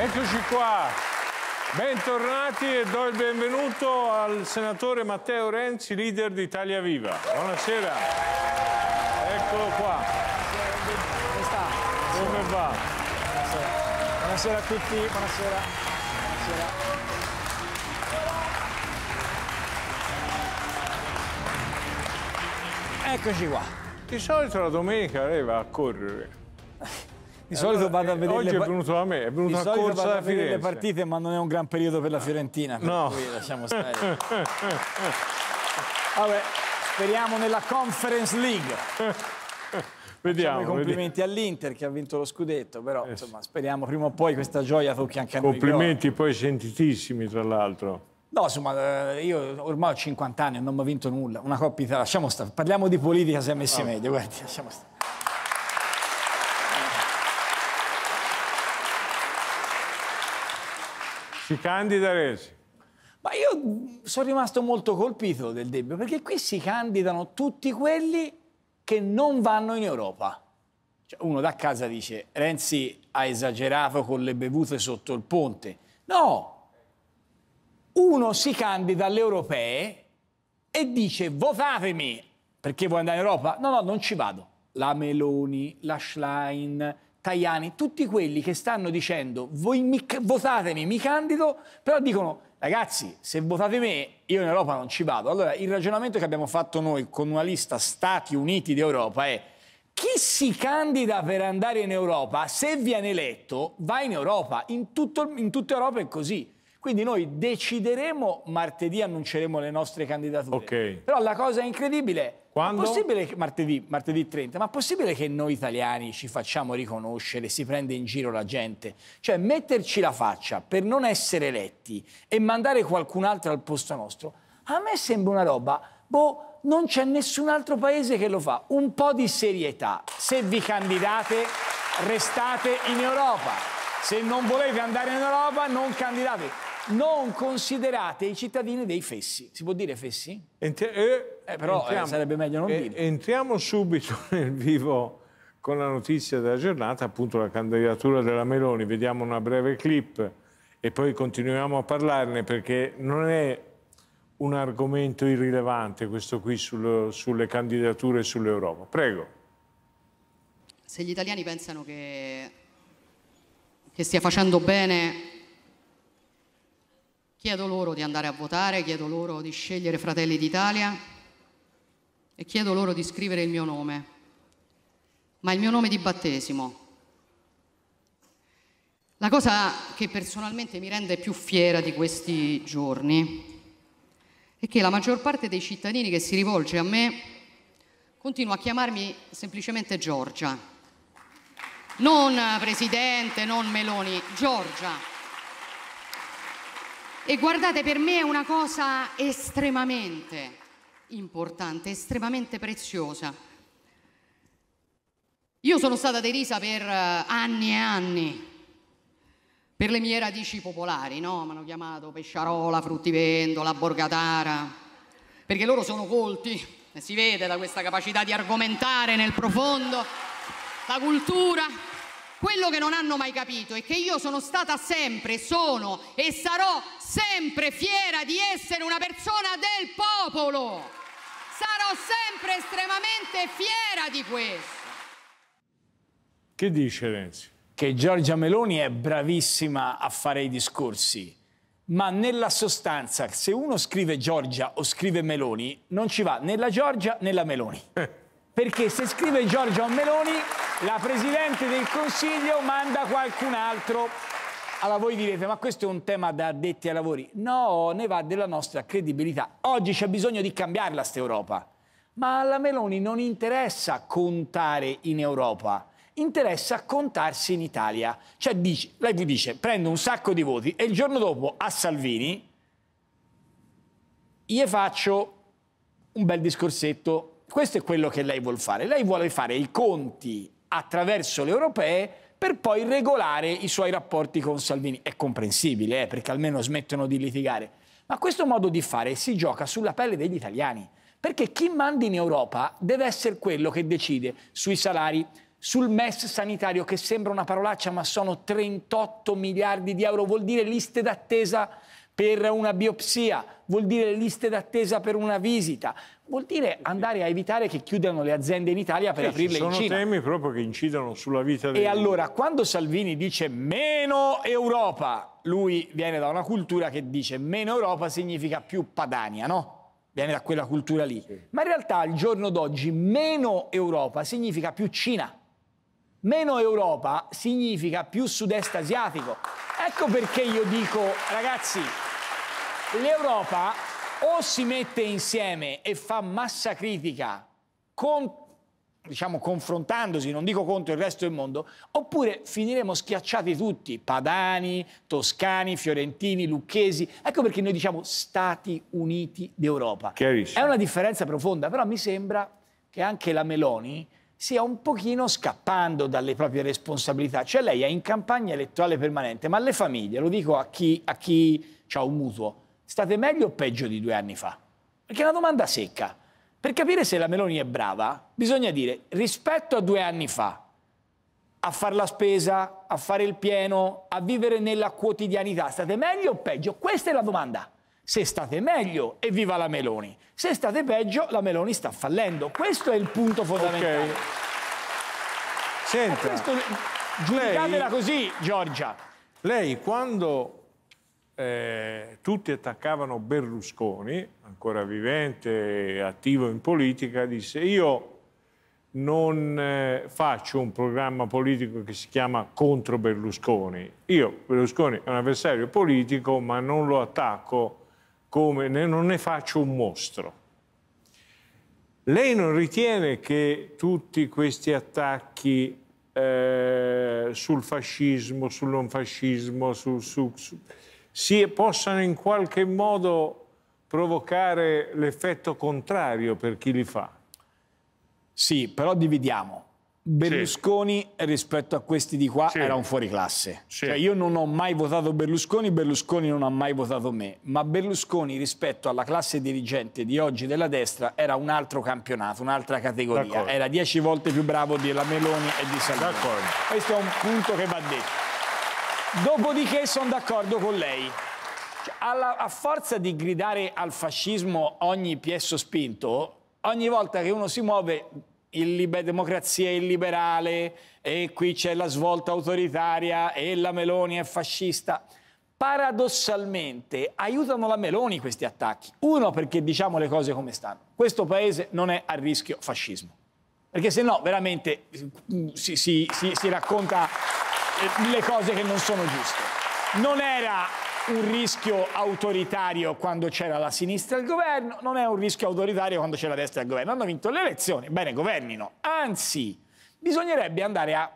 Eccoci qua. Bentornati e do il benvenuto al senatore Matteo Renzi, leader di Italia Viva. Buonasera. Eccolo qua. Come sta? Come va? Buonasera. Buonasera a tutti, buonasera. buonasera. Eccoci qua. Di solito la domenica lei va a correre. Di solito allora, vado a eh, vedere oggi le... è venuto da me, è venuto a corsa vado a vedere le partite, ma non è un gran periodo per la Fiorentina. Per no. Cui lasciamo stare. Vabbè, speriamo nella Conference League. Vediamo. Facciamo i complimenti all'Inter che ha vinto lo scudetto, però eh. insomma, speriamo prima o poi questa gioia tocchi anche a complimenti noi. Complimenti poi sentitissimi, tra l'altro. No, insomma, eh, io ormai ho 50 anni e non mi ha vinto nulla. Una coppia, Italia, lasciamo stare. Parliamo di politica, si è messi ah. meglio, guardi, lasciamo stare. Si candida Renzi. Ma io sono rimasto molto colpito del debito, perché qui si candidano tutti quelli che non vanno in Europa. Cioè, uno da casa dice, Renzi ha esagerato con le bevute sotto il ponte. No! Uno si candida alle europee e dice, votatemi, perché vuoi andare in Europa? No, no, non ci vado. La Meloni, la Schlein, Tajani, tutti quelli che stanno dicendo voi mi, votatemi, mi candido, però dicono ragazzi se votate me io in Europa non ci vado. Allora il ragionamento che abbiamo fatto noi con una lista Stati Uniti d'Europa è chi si candida per andare in Europa, se viene eletto, va in Europa, in, tutto, in tutta Europa è così. Quindi noi decideremo, martedì annunceremo le nostre candidature. Okay. Però la cosa incredibile è quando? Possibile che, martedì, martedì 30, ma possibile che noi italiani ci facciamo riconoscere, si prende in giro la gente? Cioè metterci la faccia per non essere eletti e mandare qualcun altro al posto nostro, a me sembra una roba, boh, non c'è nessun altro paese che lo fa. Un po' di serietà. Se vi candidate, restate in Europa. Se non volete andare in Europa, non candidate non considerate i cittadini dei fessi. Si può dire fessi? Entri eh, eh, però eh, entriamo, eh, sarebbe meglio non eh, dire. Entriamo subito nel vivo con la notizia della giornata, appunto la candidatura della Meloni. Vediamo una breve clip e poi continuiamo a parlarne perché non è un argomento irrilevante questo qui sul, sulle candidature e sull'Europa. Prego. Se gli italiani pensano che, che stia facendo bene Chiedo loro di andare a votare, chiedo loro di scegliere Fratelli d'Italia e chiedo loro di scrivere il mio nome, ma il mio nome di battesimo. La cosa che personalmente mi rende più fiera di questi giorni è che la maggior parte dei cittadini che si rivolge a me continua a chiamarmi semplicemente Giorgia. Non eh, Presidente, non Meloni, Giorgia. E guardate, per me è una cosa estremamente importante, estremamente preziosa. Io sono stata derisa per eh, anni e anni per le mie radici popolari, no? Mi hanno chiamato Pesciarola, Fruttivendola, Borgatara, perché loro sono colti, e si vede da questa capacità di argomentare nel profondo la cultura. Quello che non hanno mai capito è che io sono stata sempre, sono e sarò sempre fiera di essere una persona del popolo. Sarò sempre estremamente fiera di questo. Che dice Renzi? Che Giorgia Meloni è bravissima a fare i discorsi, ma nella sostanza se uno scrive Giorgia o scrive Meloni non ci va né la Giorgia né la Meloni. Eh. Perché se scrive Giorgia o Meloni la Presidente del Consiglio manda qualcun altro. Allora voi direte, ma questo è un tema da addetti ai lavori. No, ne va della nostra credibilità. Oggi c'è bisogno di cambiarla sta Europa. Ma alla Meloni non interessa contare in Europa, interessa contarsi in Italia. Cioè dice, lei vi dice, prendo un sacco di voti e il giorno dopo a Salvini gli faccio un bel discorsetto questo è quello che lei vuole fare. Lei vuole fare i conti attraverso le europee per poi regolare i suoi rapporti con Salvini. È comprensibile, eh, perché almeno smettono di litigare. Ma questo modo di fare si gioca sulla pelle degli italiani, perché chi manda in Europa deve essere quello che decide sui salari, sul MES sanitario, che sembra una parolaccia, ma sono 38 miliardi di euro, vuol dire liste d'attesa per una biopsia, vuol dire liste d'attesa per una visita, vuol dire andare a evitare che chiudano le aziende in Italia per sì, aprirle in Cina. Sono temi proprio che incidono sulla vita dei... E allora, quando Salvini dice meno Europa, lui viene da una cultura che dice meno Europa significa più Padania, no? Viene da quella cultura lì. Sì. Ma in realtà al giorno d'oggi meno Europa significa più Cina. Meno Europa significa più sud-est asiatico. Ecco perché io dico, ragazzi, l'Europa o si mette insieme e fa massa critica con, diciamo confrontandosi, non dico contro il resto del mondo, oppure finiremo schiacciati tutti, padani, toscani, fiorentini, lucchesi. Ecco perché noi diciamo Stati Uniti d'Europa. È una differenza profonda, però mi sembra che anche la Meloni sia un pochino scappando dalle proprie responsabilità. Cioè lei è in campagna elettorale permanente, ma le famiglie, lo dico a chi, a chi ha un mutuo, state meglio o peggio di due anni fa? Perché è una domanda secca. Per capire se la Meloni è brava, bisogna dire rispetto a due anni fa, a fare la spesa, a fare il pieno, a vivere nella quotidianità, state meglio o peggio? Questa è la domanda. Se state meglio, evviva la Meloni. Se state peggio, la Meloni sta fallendo. Questo è il punto fondamentale. Okay. Senta, questo, giudicatela lei, così, Giorgia. Lei quando eh, tutti attaccavano Berlusconi, ancora vivente e attivo in politica, disse io non eh, faccio un programma politico che si chiama contro Berlusconi. Io, Berlusconi è un avversario politico, ma non lo attacco come, ne, non ne faccio un mostro. Lei non ritiene che tutti questi attacchi eh, sul fascismo, sul non fascismo, su, su, su si possano in qualche modo provocare l'effetto contrario per chi li fa. Sì, però dividiamo. Berlusconi sì. rispetto a questi di qua sì. era un fuoriclasse. Sì. Cioè io non ho mai votato Berlusconi, Berlusconi non ha mai votato me, ma Berlusconi rispetto alla classe dirigente di oggi della destra era un altro campionato, un'altra categoria. Era dieci volte più bravo di la Meloni e di Salvini. D'accordo. Questo è un punto che va detto. Dopodiché sono d'accordo con lei. Cioè, alla, a forza di gridare al fascismo ogni piesso spinto, ogni volta che uno si muove, il liber- democrazia è illiberale, e qui c'è la svolta autoritaria, e la Meloni è fascista. Paradossalmente aiutano la Meloni questi attacchi. Uno, perché diciamo le cose come stanno. Questo paese non è a rischio fascismo. Perché se no veramente si, si, si, si racconta le cose che non sono giuste. Non era un rischio autoritario quando c'era la sinistra al governo, non è un rischio autoritario quando c'è la destra al governo. Hanno vinto le elezioni, bene, governino. Anzi, bisognerebbe andare a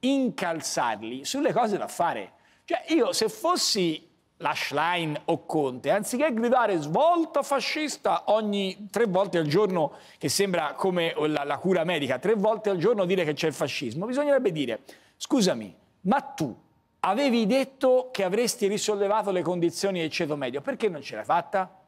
incalzarli sulle cose da fare. Cioè, io se fossi la Schlein o Conte, anziché gridare svolta fascista ogni tre volte al giorno, che sembra come la, la cura medica, tre volte al giorno dire che c'è il fascismo, bisognerebbe dire Scusami, ma tu avevi detto che avresti risollevato le condizioni del ceto medio, perché non ce l'hai fatta?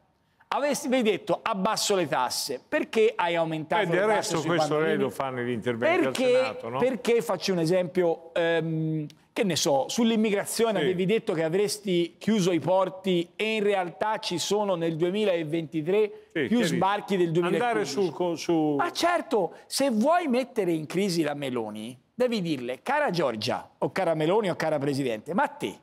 Avevi detto abbasso le tasse, perché hai aumentato Beh, le tasse? E del questo lei lo fa nell'intervento perché, Senato, no? Perché faccio un esempio, ehm, che ne so, sull'immigrazione sì. avevi detto che avresti chiuso i porti e in realtà ci sono nel 2023 sì, più sbarchi del 2015. Andare su, su... Ma certo, se vuoi mettere in crisi la Meloni, devi dirle, cara Giorgia, o cara Meloni, o cara Presidente, ma a te,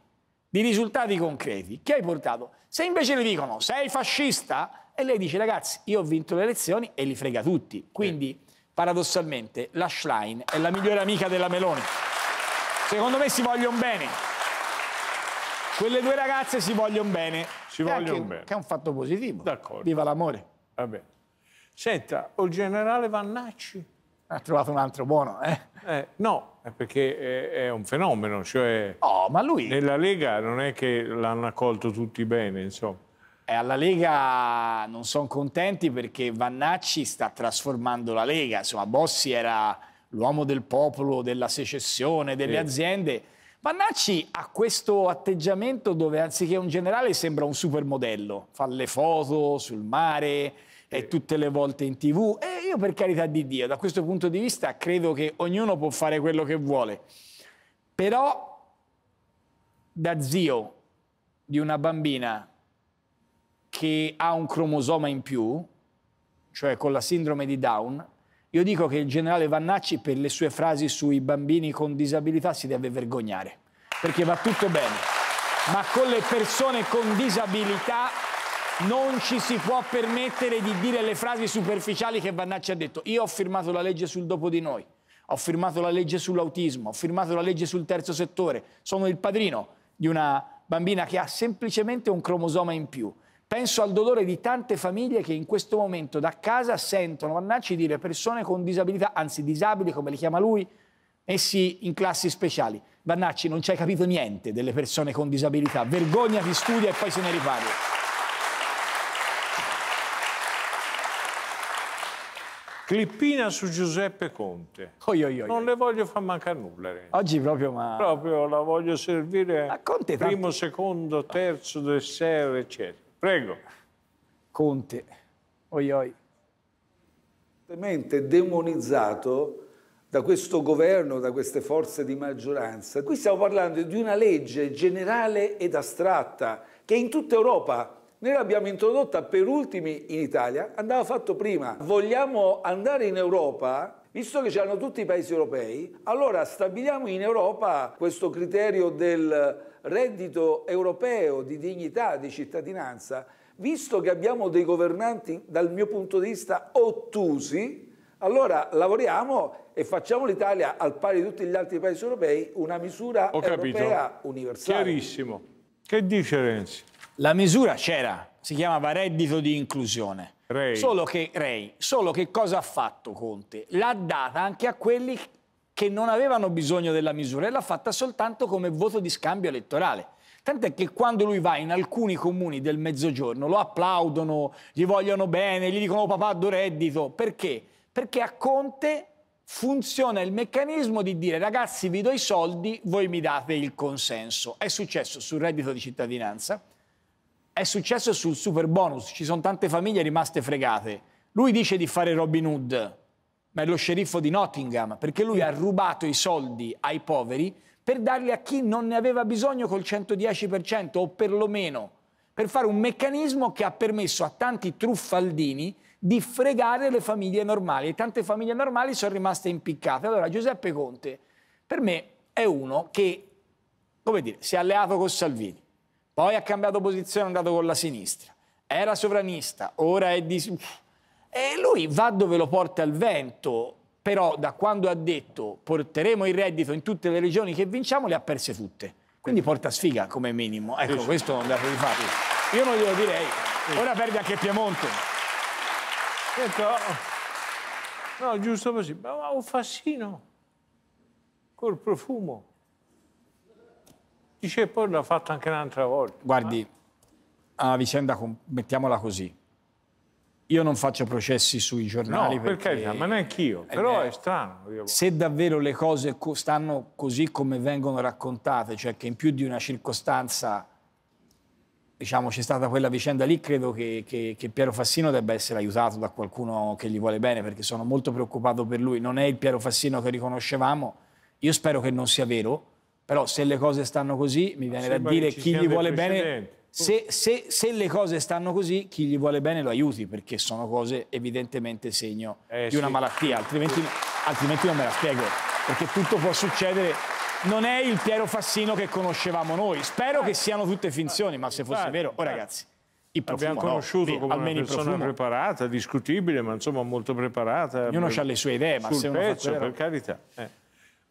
di risultati concreti, che hai portato? Se invece le dicono, sei fascista, e lei dice, ragazzi, io ho vinto le elezioni e li frega tutti. Quindi, eh. paradossalmente, la Schlein è la migliore amica della Meloni. Secondo me si vogliono bene. Quelle due ragazze si vogliono bene. Si vogliono bene. Che è un fatto positivo. D'accordo. Viva l'amore. Vabbè. Senta, o il generale Vannacci ha trovato un altro buono, eh? eh no, perché è, è, un fenomeno, cioè... Oh, ma lui... Nella Lega non è che l'hanno accolto tutti bene, insomma. E eh, alla Lega non sono contenti perché Vannacci sta trasformando la Lega. Insomma, Bossi era l'uomo del popolo, della secessione, delle sì. aziende. Vannacci ha questo atteggiamento dove anziché un generale sembra un supermodello. Fa le foto sul mare, e tutte le volte in tv. E io per carità di Dio, da questo punto di vista credo che ognuno può fare quello che vuole. Però da zio di una bambina che ha un cromosoma in più, cioè con la sindrome di Down, io dico che il generale Vannacci per le sue frasi sui bambini con disabilità si deve vergognare, perché va tutto bene, ma con le persone con disabilità non ci si può permettere di dire le frasi superficiali che Vannacci ha detto. Io ho firmato la legge sul dopo di noi, ho firmato la legge sull'autismo, ho firmato la legge sul terzo settore, sono il padrino di una bambina che ha semplicemente un cromosoma in più. Penso al dolore di tante famiglie che in questo momento da casa sentono Vannacci dire persone con disabilità, anzi disabili come le chiama lui, messi in classi speciali. Vannacci, non ci hai capito niente delle persone con disabilità. Vergognati, studia e poi se ne riparli. Clippina su Giuseppe Conte. Oi, oi, oi. Non le voglio far mancare nulla. Renzi. Oggi proprio ma... Proprio la voglio servire ma Conte, primo, tanto... secondo, terzo, dessert, eccetera. Prego. Conte. Oi, oi. Demonizzato da questo governo, da queste forze di maggioranza. Qui stiamo parlando di una legge generale ed astratta che in tutta Europa noi l'abbiamo introdotta per ultimi in Italia, andava fatto prima. Vogliamo andare in Europa? Visto che ci hanno tutti i paesi europei, allora stabiliamo in Europa questo criterio del reddito europeo di dignità, di cittadinanza. Visto che abbiamo dei governanti, dal mio punto di vista, ottusi, allora lavoriamo e facciamo l'Italia, al pari di tutti gli altri paesi europei, una misura Ho europea capito. universale. Chiarissimo. Che dice Renzi? La misura c'era, si chiamava reddito di inclusione. Ray. Solo che Ray, solo che cosa ha fatto Conte? L'ha data anche a quelli che non avevano bisogno della misura e l'ha fatta soltanto come voto di scambio elettorale. Tant'è che quando lui va in alcuni comuni del mezzogiorno lo applaudono, gli vogliono bene, gli dicono oh, papà do reddito. Perché? Perché a Conte funziona il meccanismo di dire ragazzi vi do i soldi, voi mi date il consenso. È successo sul reddito di cittadinanza, è successo sul super bonus, ci sono tante famiglie rimaste fregate. Lui dice di fare Robin Hood, ma è lo sceriffo di Nottingham, perché lui ha rubato i soldi ai poveri per darli a chi non ne aveva bisogno col 110% o perlomeno per fare un meccanismo che ha permesso a tanti truffaldini di fregare le famiglie normali e tante famiglie normali sono rimaste impiccate. Allora Giuseppe Conte per me è uno che, come dire, si è alleato con Salvini, poi ha cambiato posizione, è andato con la sinistra, era sovranista, ora è di... E lui va dove lo porta il vento, però da quando ha detto porteremo il reddito in tutte le regioni che vinciamo le ha perse tutte. Quindi porta sfiga come minimo. Ecco, sì. questo non di fatto. Io non glielo direi. Ora perde anche Piemonte. Sento, oh, oh. no, giusto così, ma un fascino col profumo. Dice, poi l'ha fatto anche un'altra volta. Guardi, a vicenda, mettiamola così. Io non faccio processi sui giornali. No, perché, perché ma neanch'io. Eh, Però eh, è strano. Io... Se davvero le cose stanno così come vengono raccontate, cioè che in più di una circostanza, diciamo, c'è stata quella vicenda lì, credo che, che, che Piero Fassino debba essere aiutato da qualcuno che gli vuole bene, perché sono molto preoccupato per lui. Non è il Piero Fassino che riconoscevamo. Io spero che non sia vero però se le cose stanno così, mi viene da dire chi gli vuole bene... Se, se, se, le cose stanno così, chi gli vuole bene lo aiuti, perché sono cose evidentemente segno eh, di una sì. malattia, altrimenti, sì. altrimenti non me la spiego, perché tutto può succedere non è il Piero Fassino che conoscevamo noi. Spero che siano tutte finzioni, ma se fosse vero, oh, ragazzi. Il profumo, Abbiamo conosciuto no, come una persona profumo. preparata, discutibile, ma insomma molto preparata. Ognuno ha le sue idee, ma se uno pezzo, per carità. eh.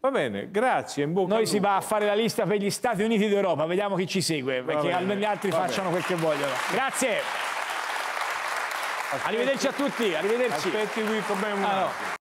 Va bene, grazie. In bocca Noi si va a fare la lista per gli Stati Uniti d'Europa, vediamo chi ci segue, perché almeno gli altri facciano bene. quel che vogliono. Grazie. Aspetti, arrivederci a tutti, arrivederci. Aspetti qui, problema. Ah, no.